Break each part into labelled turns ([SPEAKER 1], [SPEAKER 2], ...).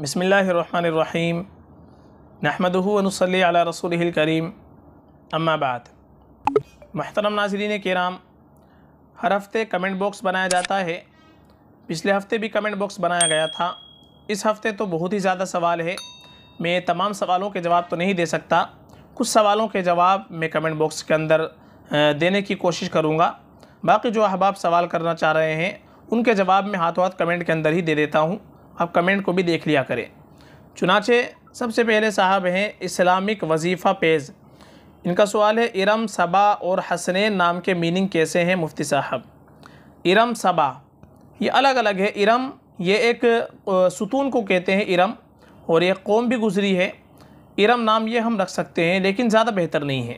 [SPEAKER 1] बसमीम नहमदनसली रसूल करीम अम्माबाद महतरम नाजरीन कराम हर हफ्ते कमेंट बॉक्स बनाया जाता है पिछले हफ्ते भी कमेंट बॉक्स बनाया गया था इस हफ्ते तो बहुत ही ज़्यादा सवाल है मैं तमाम सवालों के जवाब तो नहीं दे सकता कुछ सवालों के जवाब मैं कमेंट बॉक्स के अंदर देने की कोशिश करूँगा बाकी जो अहबाब सवाल करना चाह रहे हैं उनके जवाब में हाथों हाथ कमेंट के अंदर ही दे देता हूँ आप कमेंट को भी देख लिया करें चुनाचे सबसे पहले साहब हैं इस्लामिक वजीफ़ा पेज इनका सवाल है इरम सबा और हसनैन नाम के मीनिंग कैसे हैं मुफ्ती साहब इरम सबा ये अलग अलग है इरम ये एक सुतून को कहते हैं इरम और ये कौम भी गुजरी है इरम नाम ये हम रख सकते हैं लेकिन ज़्यादा बेहतर नहीं है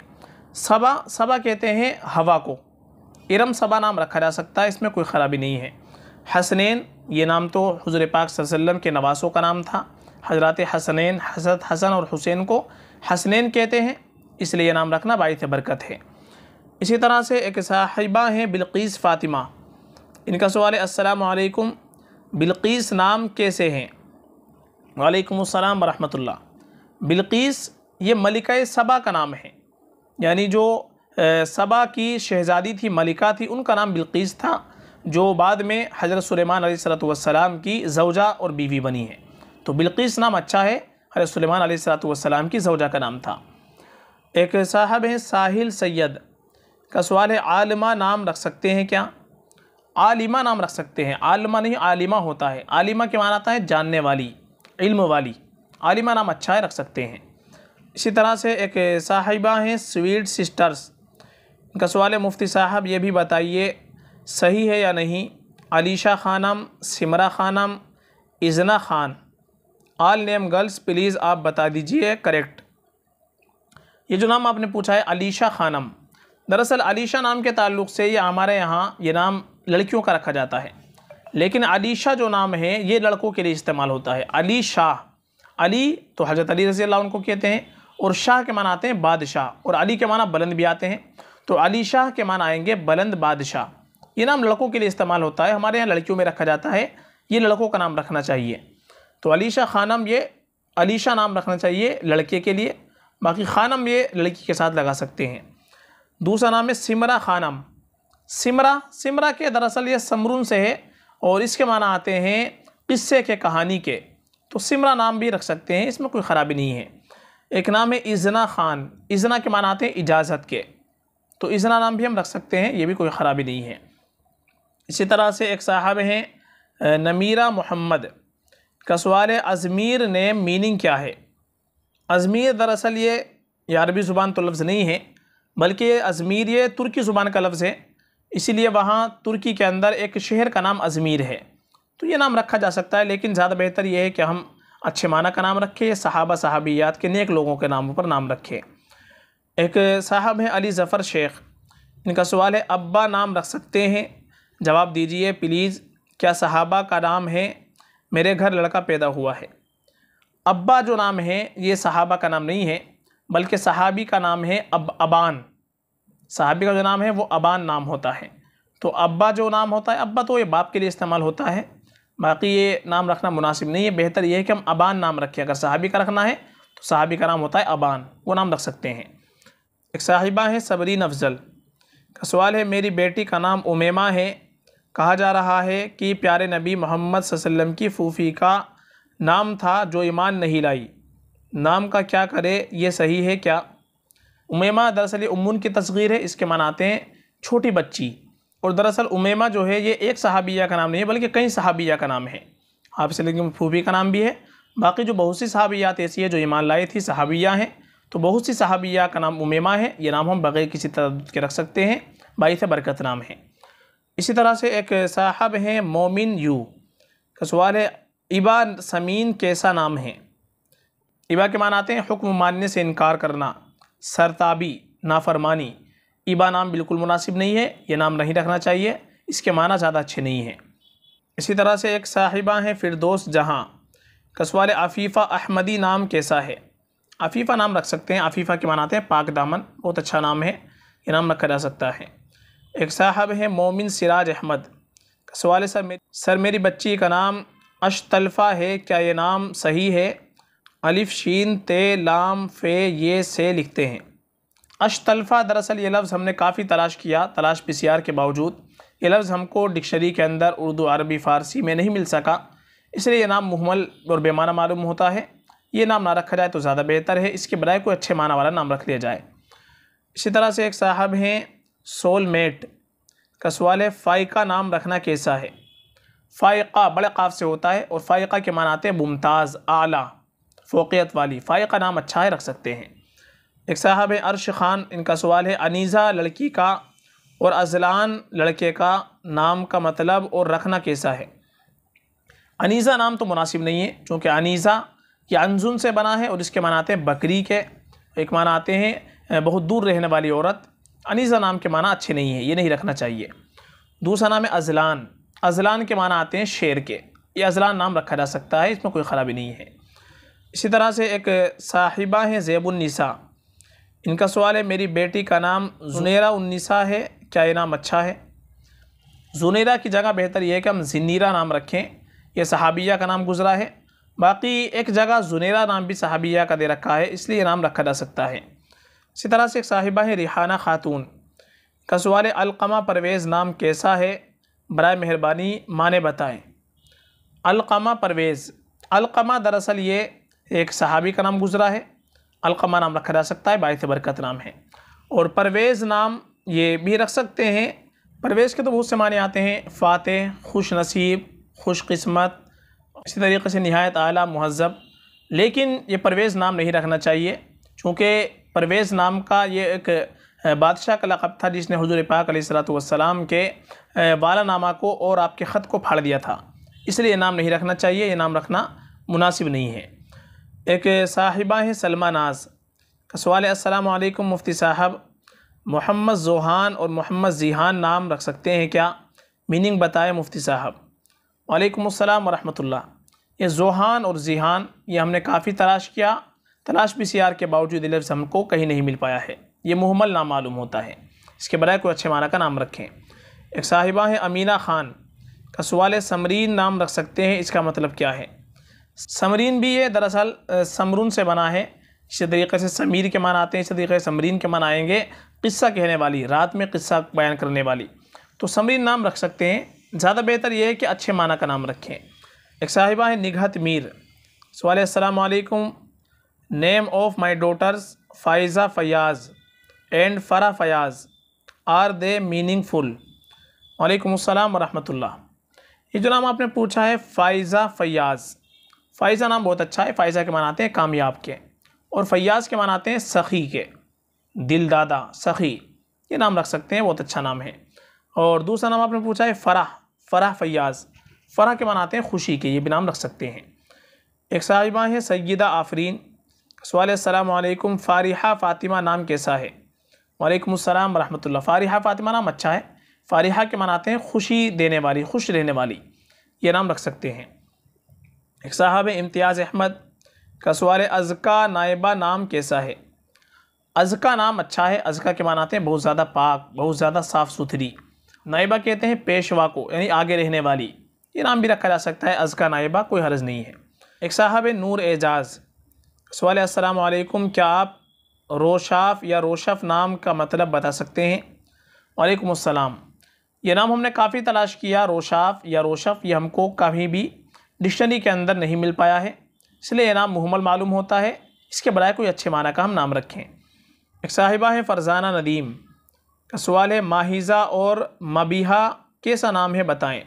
[SPEAKER 1] सबा सबा कहते हैं हवा को इरम सबा नाम रखा जा सकता है इसमें कोई ख़राबी नहीं है हसनैन ये नाम तो हजर पाक वसम के नवासों का नाम था हजरत हसनैन हसरत हसन और हुसैन को हसनैन कहते हैं इसलिए यह नाम रखना बायत बरकत है इसी तरह से एक साहिबा हैं बिल्कीस फ़ातिमा इनका सवाल है असलकम बिल्कीस नाम कैसे हैं वालेकुम अस्सलाम वरहमतुल्लाह बिल्कीस ये मलिका सबा का नाम है यानी जो सबा की शहज़ादी थी मलिका थी उनका नाम बिल्कीस था जो बाद में हज़रत सुलेमान सलाम की जवजा और बीवी बनी है तो बिल्किस नाम अच्छा है हज़रत सुलेमान सलाम की जवजा का नाम था एक साहब हैं साहिल सैयद का सवाल है आलमा नाम रख सकते हैं क्या आलिमा नाम रख सकते हैं आलिमा नहीं आलिमा होता है आलिमा के माना आता है जानने वाली इल्म वाली आलिमा नाम अच्छा है रख सकते हैं इसी तरह से एक साहिबा हैं स्वीट सिस्टर्स इनका सवाल है मुफ्ती साहब ये भी बताइए सही है या नहीं Alisha Khanam Simra Khanam Izna Khan all names girls please आप बता दीजिए करेक्ट ये जो नाम आपने पूछा है अलीशा खानम दरअसल अलीशा नाम के ताल्लुक से ये हमारे यहाँ ये नाम लड़कियों का रखा जाता है लेकिन अलीशा जो नाम है ये लड़कों के लिए इस्तेमाल होता है अली शाह अली तो हजरत अली रजी अल्लाह उनको कहते हैं और शाह के माना आते हैं बादशाह और अली के माना बुलंद भी आते हैं तो अली शाह के माना आएंगे बुलंद बादशाह ये नाम लड़कों के लिए इस्तेमाल होता है हमारे यहाँ लड़कियों में रखा जाता है ये लड़कों का नाम रखना चाहिए तो अलीशा खानम ये अलीशा नाम रखना चाहिए लड़के के लिए बाकी खानम ये लड़की के साथ लगा सकते हैं दूसरा नाम है सिमरा खानम सिमरा सिमरा के दरअसल ये समरून से है और इसके माना आते हैं किस्से के कहानी के तो सिमरा नाम भी रख सकते हैं इसमें कोई ख़राबी नहीं है एक नाम है इजना खान इजना के माना आते हैं इजाज़त के तो इजना नाम भी हम रख सकते हैं ये भी कोई ख़राबी नहीं है इसी तरह से एक साहब हैं नमीरा मोहम्मद का सवाल है अजमीर नेम मीनिंग क्या है अजमीर दरअसल ये अरबी ज़ुबान तो लफ्ज़ नहीं है बल्कि अजमीर ये तुर्की ज़ुबान का लफ्ज़ है इसीलिए वहाँ तुर्की के अंदर एक शहर का नाम अजमीर है तो ये नाम रखा जा सकता है लेकिन ज़्यादा बेहतर ये है कि हम अच्छे माना का नाम रखें सहाबा सहाबियात के नेक लोगों के नामों पर नाम रखें एक साहब हैं अली ज़फ़र शेख इनका सवाल है अब्बा नाम रख सकते हैं जवाब दीजिए प्लीज़ क्या सहाबा का नाम है मेरे घर लड़का पैदा हुआ है अब्बा जो नाम है ये सहाबा का नाम नहीं है बल्कि सहाबी का नाम है अब अबान सहाबी का जो नाम है वो अबान नाम होता है तो अब्बा जो नाम होता है अब्बा तो ये बाप के लिए इस्तेमाल होता है बाकी ये नाम रखना मुनासिब नहीं है बेहतर ये है कि हम अबान नाम रखें अगर सहाबी का रखना है तो सहाबी का नाम होता है अबान वो नाम रख सकते हैं एक साहिबा है सबरीन अफजल का सवाल है मेरी बेटी का नाम उमेमा है कहा जा रहा है कि प्यारे नबी मोहम्मद वसल्लम की फ़ूफ़ी का नाम था जो ईमान नहीं लाई नाम का क्या करे ये सही है क्या उमेमा दरअसल उमून की तस्वीर है इसके मनाते आते हैं छोटी बच्ची और दरअसल उमेमा जो है ये एक सहाबिया का नाम नहीं है बल्कि कई सहाबिया का नाम है आपसे लेकिन फूफी का नाम भी है बाकी जो बहुत सी सहाबियात ऐसी है जो ईमान लाई थी सहाबिया हैं तो बहुत सी सहाबिया का नाम उमेमा है ये नाम हम बग़ैर किसी तरह के रख सकते हैं बाईस बरकत नाम है इसी तरह से एक साहब हैं मोमिन यू का सवाल है इबा समीन कैसा नाम है इबा के मान आते हैं हुक्म मानने से इनकार करना सरताबी नाफरमानी इबा नाम बिल्कुल मुनासिब नहीं है यह नाम नहीं रखना चाहिए इसके माना ज़्यादा अच्छे नहीं हैं इसी तरह से एक साहिबा हैं फिरदोस जहाँ का सवाल आफ़ीफ़ा अहमदी नाम कैसा है आफ़ीफ़ा नाम रख सकते हैं आफ़ीफ़ा के मान आते हैं पाक दामन बहुत अच्छा नाम है ये नाम रखा जा सकता है एक साहब हैं मोमिन सिराज अहमद सवाल है सर मेरी सर मेरी बच्ची का नाम अशतलफ़ा है क्या ये नाम सही है अलिफ शीन ते लाम फे ये से लिखते हैं अशतलफ़ा दरअसल ये लफ्ज़ हमने काफ़ी तलाश किया तलाश पी के बावजूद ये लफ्ज़ हमको डिक्शनरी के अंदर उर्दू अरबी फ़ारसी में नहीं मिल सका इसलिए यह नाम मुहमल और बेमाना मालूम होता है ये नाम ना रखा जाए तो ज़्यादा बेहतर है इसके बजाय कोई अच्छे माना वाला नाम रख लिया जाए इसी तरह से एक साहब हैं सोलमेट का सवाल है फ़ाइका नाम रखना कैसा है फ़ाइका बड़े काफ से होता है और फ़ाइका के मान आते हैं मुमताज़ आला फोकियत वाली फ़ाइका नाम अच्छा है रख सकते हैं एक साहब अरश ख़ान इनका सवाल है अनीज़ा लड़की का और अजलान लड़के का नाम का मतलब और रखना कैसा है अनीज़ा नाम तो मुनासिब नहीं है क्योंकि अनीज़ा ये अनजुन से बना है और इसके माना आते हैं बकरी के एक माना आते हैं बहुत दूर रहने वाली औरत अनीसा नाम के माना अच्छे नहीं है ये नहीं रखना चाहिए दूसरा नाम है अजलान अजलान के माना आते हैं शेर के ये अजलान नाम रखा जा सकता है इसमें कोई ख़राबी नहीं है इसी तरह से एक साहिबा हैं जैबुलनिसा इनका सवाल है मेरी बेटी का नाम जुनेरा उन्निसा है क्या ये नाम अच्छा है जुनेरा की जगह बेहतर यह है कि हम जिनीरा नाम रखें यह सहाबिया का नाम गुजरा है बाकी एक जगह जुनेरा नाम भी सहाबिया का दे रखा है इसलिए नाम रखा जा सकता है इसी तरह से एक साहिबा है रिहाना खातून का सवाल अलकमा परवेज़ नाम कैसा है बर मेहरबानी माँ ने बताएँ अलकमा परवेज़ अलकमा दरअसल ये एक सहाबी का नाम गुज़रा है अलकमा नाम रखा जा सकता है बायत बरकत नाम है और परवेज़ नाम ये भी रख सकते हैं परवेज़ के तो बहुत से माने आते हैं फ़ातह खुश नसीब खुशकस्मत इसी तरीके से नहायत आला महजब लेकिन ये परवेज़ नाम नहीं रखना चाहिए चूँकि परवेज़ नाम का ये एक बादशाह का लकब था जिसने हजूर पाक सलाम के बाला नामा को और आपके ख़त को फाड़ दिया था इसलिए नाम नहीं रखना चाहिए ये नाम रखना मुनासिब नहीं है एक साहिबा है सलमा नाज का सवाल असलकम मुफ्ती साहब मोहम्मद जोहान और मोहम्मद जीहान नाम रख सकते हैं क्या मीनिंग बताएं मुफ्ती साहब वालेकाम अस्सलाम ये जोहान और जीहान ये हमने काफ़ी तलाश किया तलाश भी आर के बावजूद लफ्ज़ हमको कहीं नहीं मिल पाया है ये मुहमल नाम मालूम होता है इसके बरए कोई अच्छे माना का नाम रखें एक साहिबा है अमीना खान का सवाल समरीन नाम रख सकते हैं इसका मतलब क्या है समरीन भी ये दरअसल समरून से बना है इसी तरीके से समीर के मान आते हैं इसी तरीके से समरीन के मान आएंगे किस्सा कहने वाली रात में किस्सा बयान करने वाली तो समरीन नाम रख सकते हैं ज़्यादा बेहतर यह है कि अच्छे माना का नाम रखें एक साहिबा है निगहत मीर सवाल असलकुम name of my daughters Faiza Fayaz and Farah Fayaz are they meaningful वालेकुम वरहमतुल्ला ये जो नाम आपने पूछा है फ़ाइज़ा फयाज फ़ाइज़ा नाम बहुत अच्छा है फ़ाइज़ा के मनाते हैं कामयाब के और फयाज के मनाते हैं सखी के दिल दादा सखी ये नाम रख सकते हैं बहुत अच्छा नाम है और दूसरा नाम आपने पूछा है फ़राह फ़राह फयाज फ़राह के मनाते हैं खुशी के ये भी नाम रख सकते हैं एक साहिबा है सैदा आफरीन सवाल असलकुम फ़ारिहा फ़ातिमा नाम कैसा है वालेकुम अस्सलाम रहमतुल्लाह फ़ारिहा फ़ातिमा नाम अच्छा है फ़ारिहा के मनाते हैं खुशी देने वाली खुश रहने वाली ये नाम रख सकते हैं एक साहब इम्तियाज़ अहमद का सवाल अज़का नायबा नाम कैसा है अज़का नाम अच्छा है अज़का के मनाते हैं बहुत ज़्यादा पाक बहुत ज़्यादा साफ़ सुथरी नायबा कहते हैं पेशवा को यानी आगे रहने वाली ये नाम भी रखा जा सकता है अज़का नायबा कोई हर्ज नहीं है एक साहब नूर एजाज़ सवाल असलकुम क्या आप रोशाफ या रोशफ नाम का मतलब बता सकते हैं वालेकुम यह नाम हमने काफ़ी तलाश किया रोशाफ या रोशफ ये हमको कभी भी डिक्शनरी के अंदर नहीं मिल पाया है इसलिए यह नाम मुहमल मालूम होता है इसके बरए कोई अच्छे माना का हम नाम रखें एक साहिबा है फ़रजाना नदीम का सवाल है माहिज़ा और मबीहा कैसा नाम है बताएं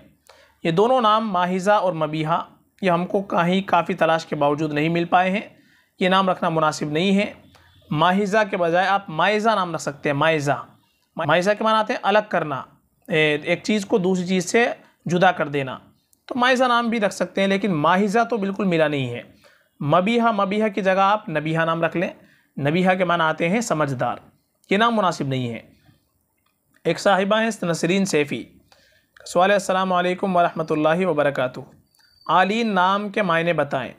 [SPEAKER 1] ये दोनों नाम माहिज़ा और मबीहा ये हमको कहीं काफ़ी तलाश के बावजूद नहीं मिल पाए हैं ये नाम रखना मुनासिब नहीं है माहिज़ा के बजाय आप माइज़ा नाम रख सकते हैं माइज़ा माइज़ा के माना आते हैं अलग करना एक चीज़ को दूसरी चीज़ से जुदा कर देना तो माइज़ा नाम भी रख सकते हैं लेकिन माहिज़ा तो बिल्कुल मिला नहीं है मबीहा मबीहा की जगह आप नबीहा नाम रख लें नबीहा के माना आते हैं समझदार ये नाम मुनासिब नहीं है एक साहिबा हैं नसरीन सैफ़ी सवाल अल्लाम वरहमल वर्क आलिन नाम के मायने बताएँ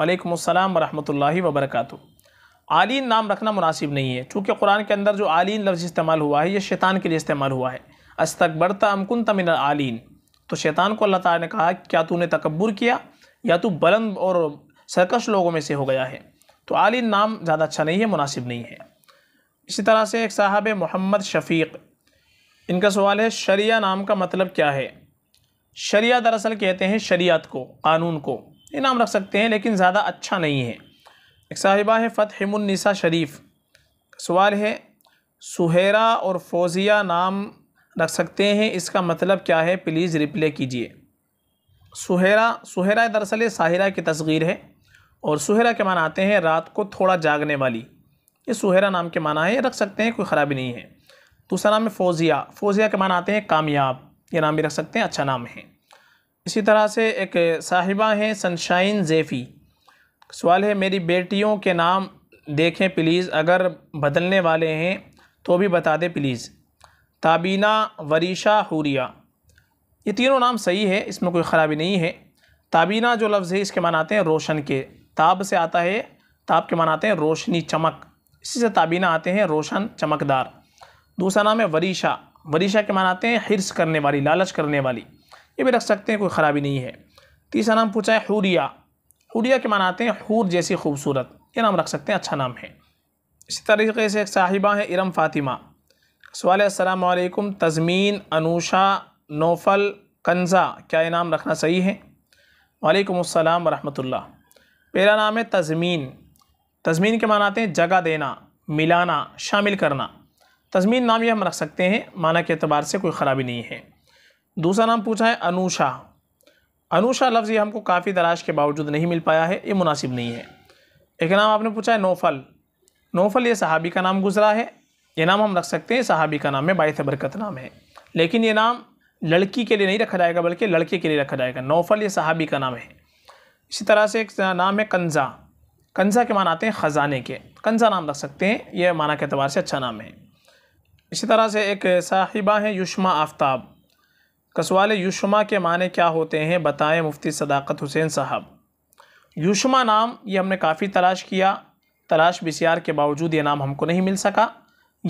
[SPEAKER 1] वालेकुम अस्सलाम वरहमतुल्लाहि वबरकातु आलिन नाम रखना मुनासिब नहीं है चूँकि कुरान के अंदर जो आलिन लफ्ज़ इस्तेमाल हुआ है ये शैतान के लिए इस्तेमाल हुआ है अस्तकबरता अमकुन तमिन आलिन तो शैतान को अल्लाह ताला ने कहा क्या तूने तकबर किया या तू बुलंद और सरकश लोगों में से हो गया है तो आलिन नाम ज़्यादा अच्छा नहीं है मुनासिब नहीं है इसी तरह से एक साहब मोहम्मद शफीक इनका सवाल है शरिया नाम का मतलब क्या है शरिया दरअसल कहते हैं शरीयत को कानून को ये नाम रख सकते हैं लेकिन ज़्यादा अच्छा नहीं है एक साहिबा है फ़तहमनिसा शरीफ सवाल है सुहेरा और फौजिया नाम रख सकते हैं इसका मतलब क्या है प्लीज़ रिप्ले कीजिए सुहेरा सुहेरा दरअसल साहिरा की तस्वीर है और सुहेरा के माना आते हैं रात को थोड़ा जागने वाली ये सुहेरा नाम के माना है रख सकते हैं कोई ख़राबी नहीं है दूसरा नाम है फौजिया फौजिया के माना आते हैं कामयाब ये नाम भी रख सकते हैं अच्छा नाम है इसी तरह से एक साहिबा हैं सनशाइन जेफ़ी सवाल है मेरी बेटियों के नाम देखें प्लीज़ अगर बदलने वाले हैं तो भी बता दें प्लीज़ ताबीना वरीशा हुरिया ये तीनों नाम सही है इसमें कोई ख़राबी नहीं है ताबीना जो लफ्ज़ है इसके मान आते हैं रोशन के ताब से आता है ताब के मनाते हैं रोशनी चमक इसी से ताबीना आते हैं रोशन चमकदार दूसरा नाम है वरीशा वरीशा के मनाते हैं हिरस करने वाली लालच करने वाली ये भी रख सकते हैं कोई ख़राबी नहीं है तीसरा नाम पूछा है हूरिया हूरिया के मानाते हैं हूर जैसी खूबसूरत ये नाम रख सकते हैं अच्छा नाम है इसी तरीके से एक साहिबा है इरम फ़ातिमा सवाल असलकुम तज़मीन अनूशा नोफल कंजा क्या ये नाम रखना सही है वालेकुम अस्सलाम वरहमतुल्लाह पहला नाम है तज़मीन तज़मीन के मानाते हैं जगह देना मिलाना शामिल करना तज़मीन नाम ये हम रख सकते हैं माना के अतबार से कोई ख़राबी नहीं है दूसरा नाम पूछा है अनुषा अनुषा लफ्ज़ ये हमको काफ़ी तलाश के बावजूद नहीं मिल पाया है ये मुनासिब नहीं है एक नाम आपने पूछा है नोफल नोफल ये सहाबी का नाम गुजरा है ये नाम हम रख सकते हैं सहाबी का नाम है बायस बरकत नाम है लेकिन ये नाम लड़की के लिए नहीं रखा जाएगा बल्कि लड़के के लिए रखा जाएगा नोफल ये सहाबी का नाम है इसी तरह से एक नाम है कंजा कंजा के मान आते हैं ख़जाने के कंजा नाम रख सकते हैं यह माना के अतबार से अच्छा नाम है इसी तरह से एक साहिबा है युषमा आफ्ताब कसवाल युषमा के माने क्या होते हैं बताएं मुफ्ती सदाकत हुसैन साहब युषमा नाम ये हमने काफ़ी तलाश किया तलाश बिसार के बावजूद ये नाम हमको नहीं मिल सका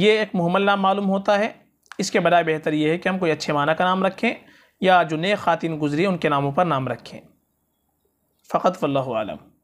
[SPEAKER 1] ये एक मुहमल नाम मालूम होता है इसके बजाय बेहतर ये है कि हम कोई अच्छे माना का नाम रखें या जो नए ख़ातिन गुजरी उनके नामों पर नाम रखें फ़कत वल्लम